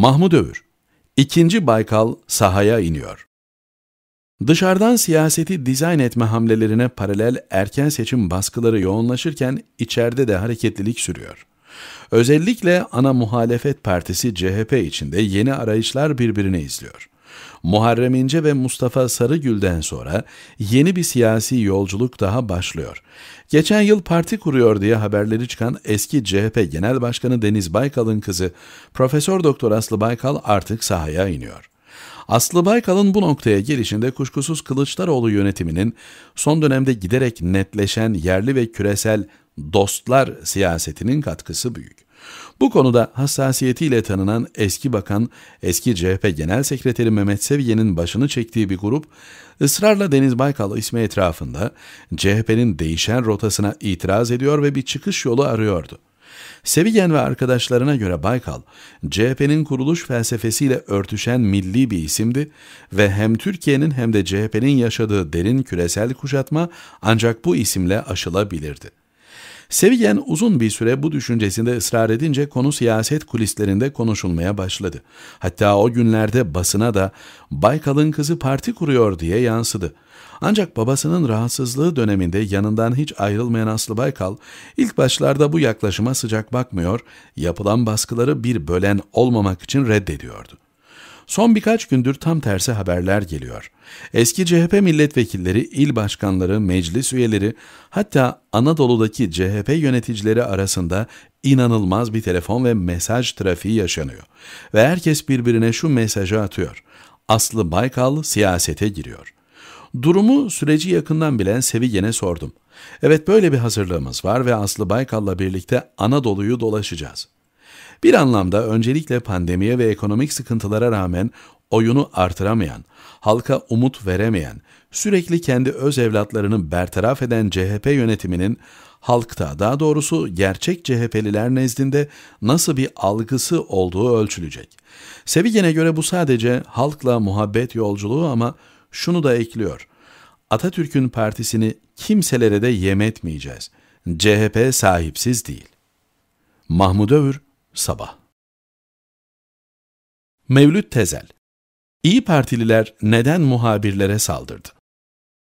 Mahmud Övür, İkinci Baykal sahaya iniyor. Dışarıdan siyaseti dizayn etme hamlelerine paralel erken seçim baskıları yoğunlaşırken içeride de hareketlilik sürüyor. Özellikle ana muhalefet partisi CHP içinde yeni arayışlar birbirine izliyor. Muharrem İnce ve Mustafa Sarıgül'den sonra yeni bir siyasi yolculuk daha başlıyor. Geçen yıl parti kuruyor diye haberleri çıkan eski CHP Genel Başkanı Deniz Baykal'ın kızı Profesör Doktor Aslı Baykal artık sahaya iniyor. Aslı Baykal'ın bu noktaya gelişinde kuşkusuz Kılıçdaroğlu yönetiminin son dönemde giderek netleşen yerli ve küresel dostlar siyasetinin katkısı büyük. Bu konuda hassasiyetiyle tanınan eski bakan, eski CHP Genel Sekreteri Mehmet Seviye'nin başını çektiği bir grup, ısrarla Deniz Baykal ismi etrafında CHP'nin değişen rotasına itiraz ediyor ve bir çıkış yolu arıyordu. Sevigen ve arkadaşlarına göre Baykal, CHP'nin kuruluş felsefesiyle örtüşen milli bir isimdi ve hem Türkiye'nin hem de CHP'nin yaşadığı derin küresel kuşatma ancak bu isimle aşılabilirdi. Sevigen uzun bir süre bu düşüncesinde ısrar edince konu siyaset kulislerinde konuşulmaya başladı. Hatta o günlerde basına da Baykal'ın kızı parti kuruyor diye yansıdı. Ancak babasının rahatsızlığı döneminde yanından hiç ayrılmayan Aslı Baykal, ilk başlarda bu yaklaşıma sıcak bakmıyor, yapılan baskıları bir bölen olmamak için reddediyordu. Son birkaç gündür tam tersi haberler geliyor. Eski CHP milletvekilleri, il başkanları, meclis üyeleri hatta Anadolu'daki CHP yöneticileri arasında inanılmaz bir telefon ve mesaj trafiği yaşanıyor. Ve herkes birbirine şu mesajı atıyor. Aslı Baykal siyasete giriyor. Durumu süreci yakından bilen Sevigen'e sordum. Evet böyle bir hazırlığımız var ve Aslı Baykal'la birlikte Anadolu'yu dolaşacağız. Bir anlamda öncelikle pandemiye ve ekonomik sıkıntılara rağmen oyunu artıramayan, halka umut veremeyen, sürekli kendi öz evlatlarını bertaraf eden CHP yönetiminin halkta daha doğrusu gerçek CHP'liler nezdinde nasıl bir algısı olduğu ölçülecek. Sevigen'e göre bu sadece halkla muhabbet yolculuğu ama şunu da ekliyor. Atatürk'ün partisini kimselere de yemetmeyeceğiz. CHP sahipsiz değil. Mahmud Övür Sabah Mevlüt Tezel İyi Partililer neden muhabirlere saldırdı?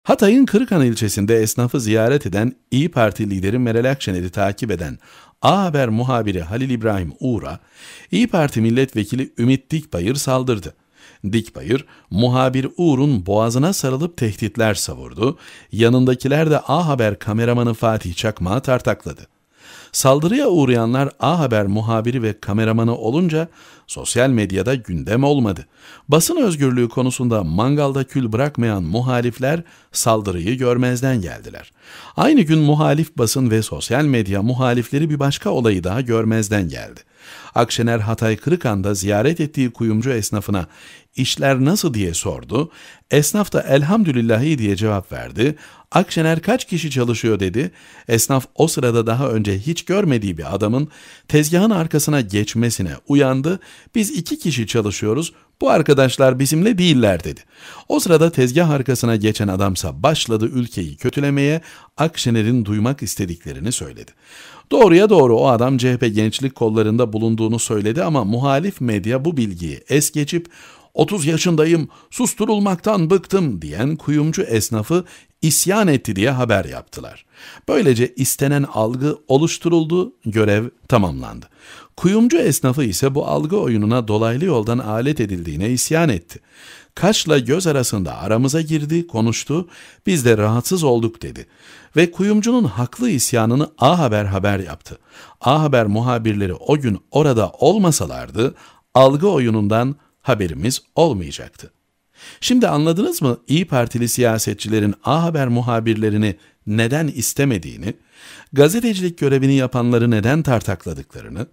Hatay'ın Kırıkhan ilçesinde esnafı ziyaret eden İyi Parti lideri Meral Akşener'i takip eden A Haber muhabiri Halil İbrahim Uğur'a İyi Parti milletvekili Ümit Dikbayır saldırdı. Dikbayır, muhabir Uğur'un boğazına sarılıp tehditler savurdu, yanındakiler de A Haber kameramanı Fatih Çakmağı tartakladı. Saldırıya uğrayanlar A Haber muhabiri ve kameramanı olunca sosyal medyada gündem olmadı. Basın özgürlüğü konusunda mangalda kül bırakmayan muhalifler saldırıyı görmezden geldiler. Aynı gün muhalif basın ve sosyal medya muhalifleri bir başka olayı daha görmezden geldi. Akşener Hatay Kırıkan'da ziyaret ettiği kuyumcu esnafına işler nasıl diye sordu. Esnaf da elhamdülillahi diye cevap verdi. Akşener kaç kişi çalışıyor dedi. Esnaf o sırada daha önce hiç görmediği bir adamın tezgahın arkasına geçmesine uyandı biz iki kişi çalışıyoruz. Bu arkadaşlar bizimle değiller dedi. O sırada tezgah arkasına geçen adamsa başladı ülkeyi kötülemeye, Akşener'in duymak istediklerini söyledi. Doğruya doğru o adam CHP gençlik kollarında bulunduğunu söyledi ama muhalif medya bu bilgiyi es geçip 30 yaşındayım, susturulmaktan bıktım diyen kuyumcu esnafı isyan etti diye haber yaptılar. Böylece istenen algı oluşturuldu, görev tamamlandı. Kuyumcu esnafı ise bu algı oyununa dolaylı yoldan alet edildiğine isyan etti. Kaşla göz arasında aramıza girdi, konuştu, biz de rahatsız olduk dedi. Ve kuyumcunun haklı isyanını A Haber haber yaptı. A Haber muhabirleri o gün orada olmasalardı, algı oyunundan haberimiz olmayacaktı. Şimdi anladınız mı İyi Partili siyasetçilerin A Haber muhabirlerini neden istemediğini, gazetecilik görevini yapanları neden tartakladıklarını,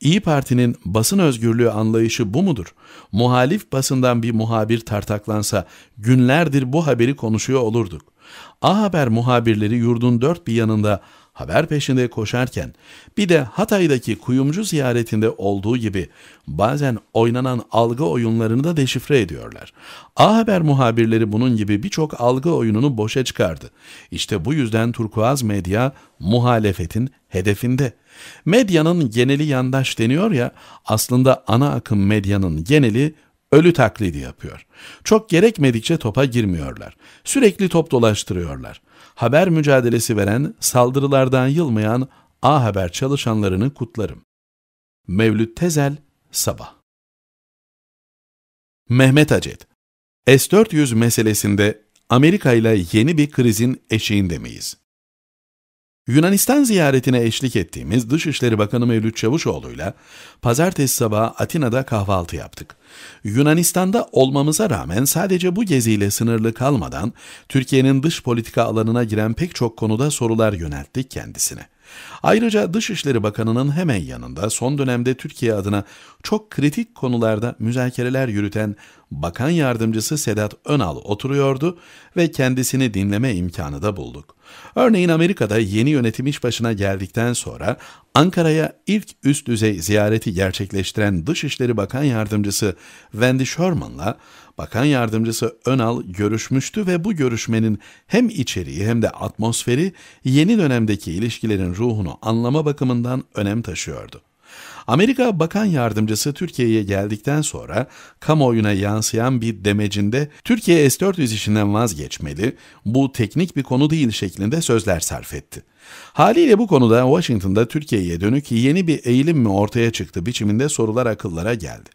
İyi Parti'nin basın özgürlüğü anlayışı bu mudur? Muhalif basından bir muhabir tartaklansa günlerdir bu haberi konuşuyor olurduk. A Haber muhabirleri yurdun dört bir yanında haber peşinde koşarken bir de Hatay'daki kuyumcu ziyaretinde olduğu gibi bazen oynanan algı oyunlarını da deşifre ediyorlar. A Haber muhabirleri bunun gibi birçok algı oyununu boşa çıkardı. İşte bu yüzden turkuaz medya muhalefetin hedefinde. Medyanın geneli yandaş deniyor ya aslında ana akım medyanın geneli ölü taklidi yapıyor. Çok gerekmedikçe topa girmiyorlar. Sürekli top dolaştırıyorlar haber mücadelesi veren, saldırılardan yılmayan A Haber çalışanlarını kutlarım. Mevlüt Tezel, Sabah Mehmet Acet S-400 meselesinde Amerika ile yeni bir krizin eşiğinde miyiz? Yunanistan ziyaretine eşlik ettiğimiz Dışişleri Bakanı Mevlüt Çavuşoğlu'yla pazartesi sabahı Atina'da kahvaltı yaptık. Yunanistan'da olmamıza rağmen sadece bu geziyle sınırlı kalmadan Türkiye'nin dış politika alanına giren pek çok konuda sorular yönelttik kendisine. Ayrıca Dışişleri Bakanı'nın hemen yanında son dönemde Türkiye adına çok kritik konularda müzakereler yürüten Bakan Yardımcısı Sedat Önal oturuyordu ve kendisini dinleme imkanı da bulduk. Örneğin Amerika'da yeni yönetim iş başına geldikten sonra Ankara'ya ilk üst düzey ziyareti gerçekleştiren Dışişleri Bakan Yardımcısı Wendy Sherman'la Bakan Yardımcısı Önal görüşmüştü ve bu görüşmenin hem içeriği hem de atmosferi yeni dönemdeki ilişkilerin ruhunu anlama bakımından önem taşıyordu. Amerika Bakan Yardımcısı Türkiye'ye geldikten sonra kamuoyuna yansıyan bir demecinde Türkiye S-400 işinden vazgeçmeli, bu teknik bir konu değil şeklinde sözler sarf etti. Haliyle bu konuda Washington'da Türkiye'ye dönük yeni bir eğilim mi ortaya çıktı biçiminde sorular akıllara geldi.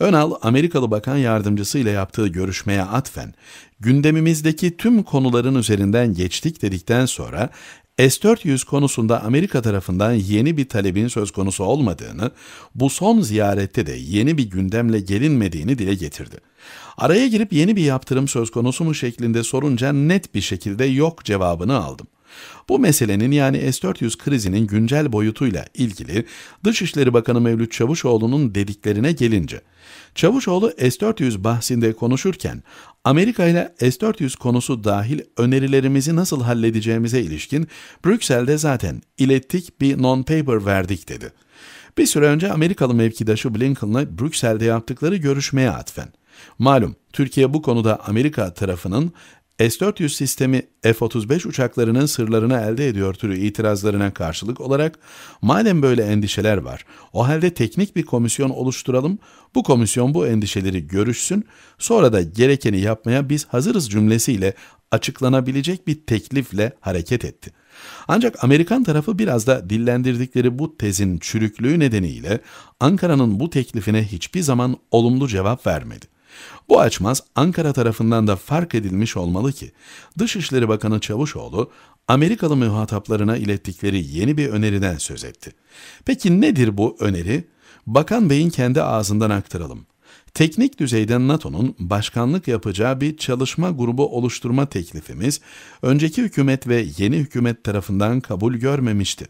Önal, Amerikalı Bakan Yardımcısı ile yaptığı görüşmeye atfen, gündemimizdeki tüm konuların üzerinden geçtik dedikten sonra S-400 konusunda Amerika tarafından yeni bir talebin söz konusu olmadığını, bu son ziyarette de yeni bir gündemle gelinmediğini dile getirdi. Araya girip yeni bir yaptırım söz konusu mu şeklinde sorunca net bir şekilde yok cevabını aldım. Bu meselenin yani S-400 krizinin güncel boyutuyla ilgili Dışişleri Bakanı Mevlüt Çavuşoğlu'nun dediklerine gelince, Çavuşoğlu S-400 bahsinde konuşurken Amerika ile S-400 konusu dahil önerilerimizi nasıl halledeceğimize ilişkin Brüksel'de zaten ilettik bir non-paper verdik dedi. Bir süre önce Amerikalı mevkidaşı Blinken'la Brüksel'de yaptıkları görüşmeye atfen. Malum Türkiye bu konuda Amerika tarafının S-400 sistemi F-35 uçaklarının sırlarını elde ediyor türü itirazlarına karşılık olarak madem böyle endişeler var o halde teknik bir komisyon oluşturalım bu komisyon bu endişeleri görüşsün sonra da gerekeni yapmaya biz hazırız cümlesiyle açıklanabilecek bir teklifle hareket etti. Ancak Amerikan tarafı biraz da dillendirdikleri bu tezin çürüklüğü nedeniyle Ankara'nın bu teklifine hiçbir zaman olumlu cevap vermedi. Bu açmaz Ankara tarafından da fark edilmiş olmalı ki Dışişleri Bakanı Çavuşoğlu Amerikalı muhataplarına ilettikleri yeni bir öneriden söz etti. Peki nedir bu öneri? Bakan Bey'in kendi ağzından aktaralım. Teknik düzeyde NATO'nun başkanlık yapacağı bir çalışma grubu oluşturma teklifimiz önceki hükümet ve yeni hükümet tarafından kabul görmemişti.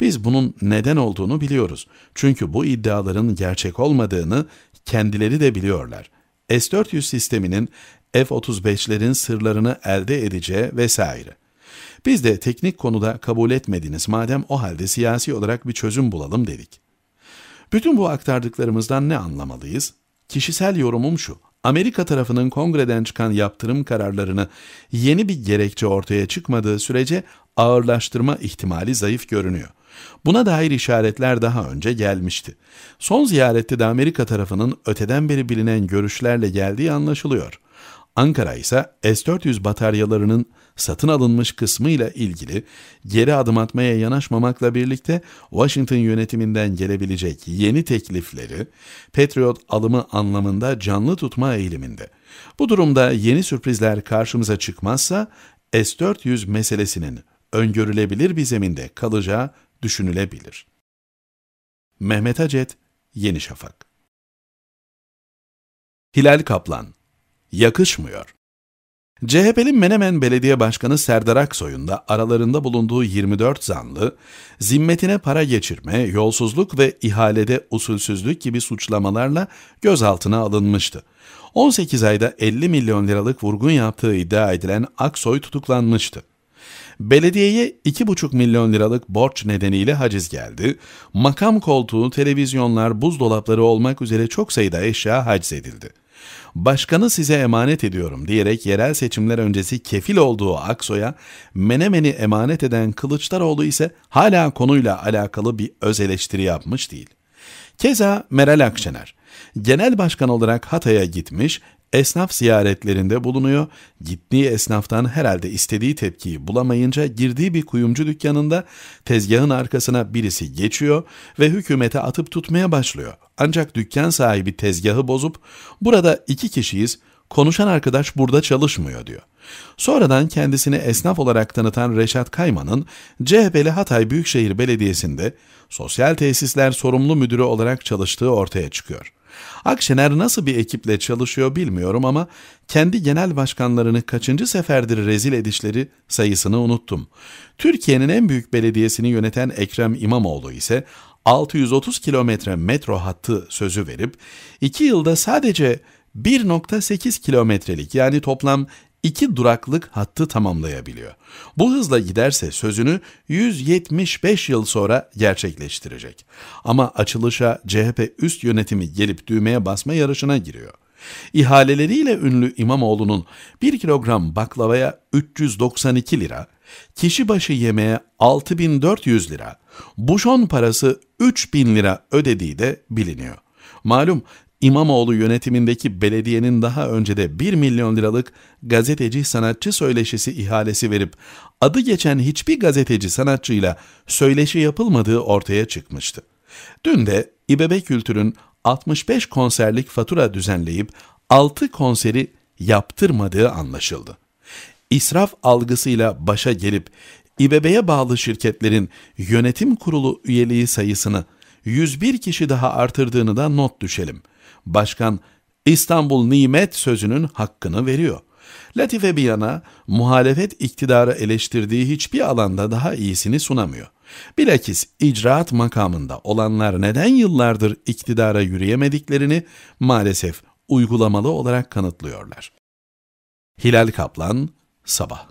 Biz bunun neden olduğunu biliyoruz. Çünkü bu iddiaların gerçek olmadığını kendileri de biliyorlar. S-400 sisteminin F-35'lerin sırlarını elde edeceği vesaire. Biz de teknik konuda kabul etmediniz madem o halde siyasi olarak bir çözüm bulalım dedik. Bütün bu aktardıklarımızdan ne anlamalıyız? Kişisel yorumum şu. Amerika tarafının kongreden çıkan yaptırım kararlarını yeni bir gerekçe ortaya çıkmadığı sürece ağırlaştırma ihtimali zayıf görünüyor. Buna dair işaretler daha önce gelmişti. Son ziyarette de Amerika tarafının öteden beri bilinen görüşlerle geldiği anlaşılıyor. Ankara ise S-400 bataryalarının satın alınmış kısmıyla ilgili geri adım atmaya yanaşmamakla birlikte Washington yönetiminden gelebilecek yeni teklifleri Patriot alımı anlamında canlı tutma eğiliminde. Bu durumda yeni sürprizler karşımıza çıkmazsa S-400 meselesinin öngörülebilir bir zeminde kalacağı düşünülebilir. Mehmet Acet, Yeni Şafak Hilal Kaplan Yakışmıyor CHP'li Menemen Belediye Başkanı Serdar Aksoy'un da aralarında bulunduğu 24 zanlı, zimmetine para geçirme, yolsuzluk ve ihalede usulsüzlük gibi suçlamalarla gözaltına alınmıştı. 18 ayda 50 milyon liralık vurgun yaptığı iddia edilen Aksoy tutuklanmıştı. Belediyeye 2,5 milyon liralık borç nedeniyle haciz geldi. Makam koltuğu, televizyonlar, buzdolapları olmak üzere çok sayıda eşya haciz edildi. Başkanı size emanet ediyorum diyerek yerel seçimler öncesi kefil olduğu Aksoy'a Menemen'i emanet eden Kılıçdaroğlu ise hala konuyla alakalı bir öz eleştiri yapmış değil. Keza Meral Akşener, genel başkan olarak Hatay'a gitmiş, Esnaf ziyaretlerinde bulunuyor. Gittiği esnaftan herhalde istediği tepkiyi bulamayınca girdiği bir kuyumcu dükkanında tezgahın arkasına birisi geçiyor ve hükümete atıp tutmaya başlıyor. Ancak dükkan sahibi tezgahı bozup burada iki kişiyiz konuşan arkadaş burada çalışmıyor diyor. Sonradan kendisini esnaf olarak tanıtan Reşat Kayman'ın CHP'li Hatay Büyükşehir Belediyesi'nde sosyal tesisler sorumlu müdürü olarak çalıştığı ortaya çıkıyor. Akşener nasıl bir ekiple çalışıyor bilmiyorum ama kendi genel başkanlarını kaçıncı seferdir rezil edişleri sayısını unuttum. Türkiye'nin en büyük belediyesini yöneten Ekrem İmamoğlu ise 630 kilometre metro hattı sözü verip 2 yılda sadece 1.8 kilometrelik yani toplam iki duraklık hattı tamamlayabiliyor. Bu hızla giderse sözünü 175 yıl sonra gerçekleştirecek. Ama açılışa CHP üst yönetimi gelip düğmeye basma yarışına giriyor. İhaleleriyle ünlü İmamoğlu'nun 1 kilogram baklavaya 392 lira, kişi başı yemeğe 6400 lira, buşon parası 3000 lira ödediği de biliniyor. Malum İmamoğlu yönetimindeki belediyenin daha önce de 1 milyon liralık gazeteci sanatçı söyleşisi ihalesi verip adı geçen hiçbir gazeteci sanatçıyla söyleşi yapılmadığı ortaya çıkmıştı. Dün de İBB Kültür'ün 65 konserlik fatura düzenleyip 6 konseri yaptırmadığı anlaşıldı. İsraf algısıyla başa gelip İBB'ye bağlı şirketlerin yönetim kurulu üyeliği sayısını 101 kişi daha artırdığını da not düşelim.'' başkan İstanbul nimet sözünün hakkını veriyor. Latife bir yana muhalefet iktidarı eleştirdiği hiçbir alanda daha iyisini sunamıyor. Bilakis icraat makamında olanlar neden yıllardır iktidara yürüyemediklerini maalesef uygulamalı olarak kanıtlıyorlar. Hilal Kaplan, Sabah